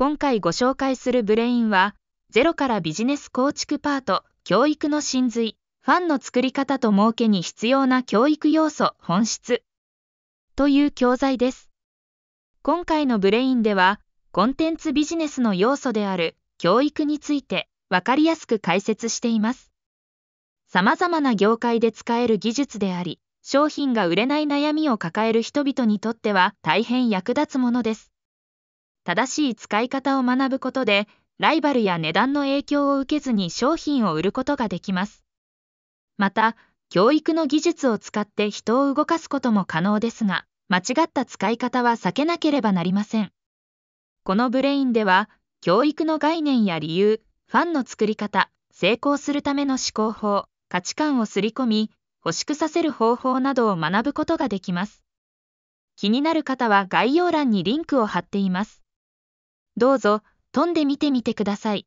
今回ご紹介するブレインは、ゼロからビジネス構築パート、教育の真髄、ファンの作り方と儲けに必要な教育要素、本質という教材です。今回のブレインでは、コンテンツビジネスの要素である教育について分かりやすく解説しています。様々な業界で使える技術であり、商品が売れない悩みを抱える人々にとっては大変役立つものです。正しい使い方を学ぶことで、ライバルや値段の影響を受けずに商品を売ることができます。また、教育の技術を使って人を動かすことも可能ですが、間違った使い方は避けなければなりません。このブレインでは、教育の概念や理由、ファンの作り方、成功するための思考法、価値観をすり込み、欲しくさせる方法などを学ぶことができます。気になる方は概要欄にリンクを貼っています。どうぞ、飛んでみてみてください。